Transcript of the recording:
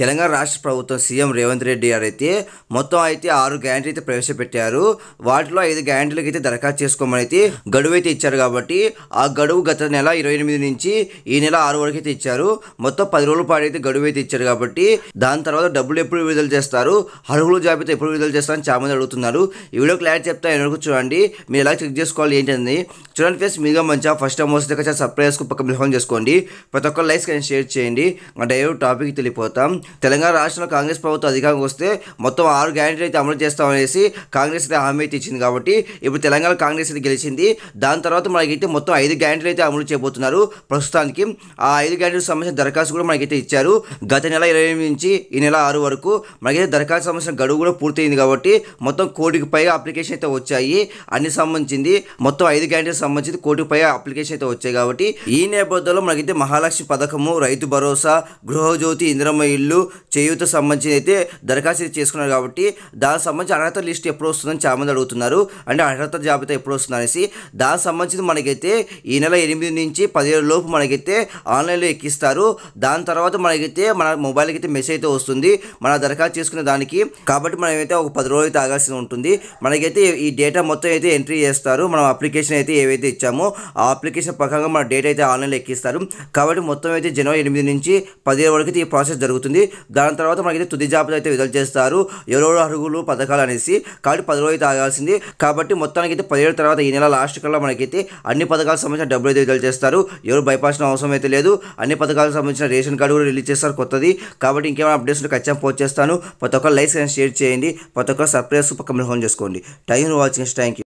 తెలంగాణ రాష్ట్ర ప్రభుత్వం సీఎం రేవంత్ రెడ్డి గారు అయితే మొత్తం అయితే ఆరు గ్యారంటీ అయితే ప్రవేశపెట్టారు వాటిలో ఐదు గ్యారంటీలకు అయితే దరఖాస్తు చేసుకోమని అయితే గడువు అయితే ఇచ్చారు కాబట్టి ఆ గడువు గత నెల ఇరవై ఎనిమిది నుంచి ఈ నెల ఆరు వరకు అయితే ఇచ్చారు మొత్తం పది రోజుల పాటు అయితే గడువు అయితే ఇచ్చారు కాబట్టి దాని తర్వాత డబ్బులు ఎప్పుడు విడుదల చేస్తారు అర్హుల జాబితా ఎప్పుడు విడుదల చేస్తారని చాలామంది అడుగుతున్నారు ఈ వీడియో క్లారిటీ చెప్తా వరకు చూడండి మీరు ఎలా చెక్ చేసుకోవాలి ఏంటంది చూడండి ఫ్రెండ్స్ మీగా మంచిగా ఫస్ట్ టైం వస్తే చాలా సబ్స్క్రైబ్ పక్క బిల్ఫోన్ చేసుకోండి ప్రతి ఒక్క లైక్స్ కానీ షేర్ చేయండి మా డైరెక్ట్ టాపిక్ తెలియపోతాం తెలంగాణ రాష్ట్రంలో కాంగ్రెస్ ప్రభుత్వం అధికారంగా వస్తే మొత్తం ఆరు గ్యారెంటీలు అయితే అమలు చేస్తామనేసి కాంగ్రెస్ అయితే హామీ అయితే ఇచ్చింది కాబట్టి ఇప్పుడు తెలంగాణ కాంగ్రెస్ అయితే గెలిచింది దాని తర్వాత మనకైతే మొత్తం ఐదు గ్యారెంటీలు అయితే అమలు చేయబోతున్నారు ప్రస్తుతానికి ఆ ఐదు గ్యారెంటీలకు సంబంధించిన దరఖాస్తు కూడా మనకైతే ఇచ్చారు గత నెల ఇరవై నుంచి ఈ నెల ఆరు వరకు మనకైతే దరఖాస్తు సంబంధించిన గడువు కూడా పూర్తయింది కాబట్టి మొత్తం కోటికి పైగా అప్లికేషన్ అయితే వచ్చాయి అన్ని సంబంధించింది మొత్తం ఐదు గ్యారెంటీలకు సంబంధించి కోటికి పైగా అప్లికేషన్ అయితే వచ్చాయి కాబట్టి ఈ నేపథ్యంలో మనకైతే మహాలక్ష్మి పథకము రైతు భరోసా గృహజ్యోతి ఇంద్రమ ఇల్లు చేయూత సంబంధించి అయితే దరఖాస్తు చేసుకున్నారు కాబట్టి దానికి సంబంధించి అర్హత లిస్ట్ ఎప్పుడు వస్తుందని చాలామంది అడుగుతున్నారు అంటే అర్హత జాబితా ఎప్పుడు వస్తుంది అనేసి దానికి సంబంధించి మనకైతే ఈ నెల ఎనిమిది నుంచి పదిహేడు లోపు మనకైతే ఆన్లైన్లో ఎక్కిస్తారు దాని తర్వాత మనకైతే మన మొబైల్కి అయితే మెసేజ్ అయితే వస్తుంది మన దరఖాస్తు చేసుకునే దానికి కాబట్టి మనమైతే ఒక పది రోజులు అయితే ఆగాల్సి ఉంటుంది మనకైతే ఈ డేటా మొత్తం అయితే ఎంట్రీ చేస్తారు మనం అప్లికేషన్ అయితే ఏవైతే ఇచ్చామో ఆ అప్లికేషన్ ప్రకారంగా మన డేటా అయితే ఆన్లైన్లో ఎక్కిస్తారు కాబట్టి మొత్తం అయితే జనవరి ఎనిమిది నుంచి పదిహేడు వరకు అయితే ఈ ప్రాసెస్ జరుగుతుంది దాని తర్వాత మనకైతే తుది జాబితా అయితే విడుదల చేస్తారు ఎవరెవరు అర్హులు పథకాలు అనేసి కాబట్టి పది రోజులు ఆగాల్సింది కాబట్టి మొత్తానికి అయితే పదిహేడు తర్వాత ఈ నెల లాస్ట్ కల్లా మనకైతే అన్ని పథకాలకు సంబంధించిన డబ్బులు అయితే విడుదల చేస్తారు ఎవరు బైపాస్ అవసరం అయితే లేదు అన్ని పథకాలకు సంబంధించిన రేషన్ కార్డు కూడా రిలీజ్ చేస్తారు కొత్తది కాబట్టి ఇంకేమైనా అప్డేట్స్ ఉంటే ఖచ్చితంగా పోస్ట్ చేస్తాను ప్రతి ఒక్క లైక్ షేర్ చేయండి ప్రతి ఒక్క సబ్స్క్రైబ్ పక్కన ఫోన్ చేసుకోండి టైం వాచింగ్ థ్యాంక్ యూ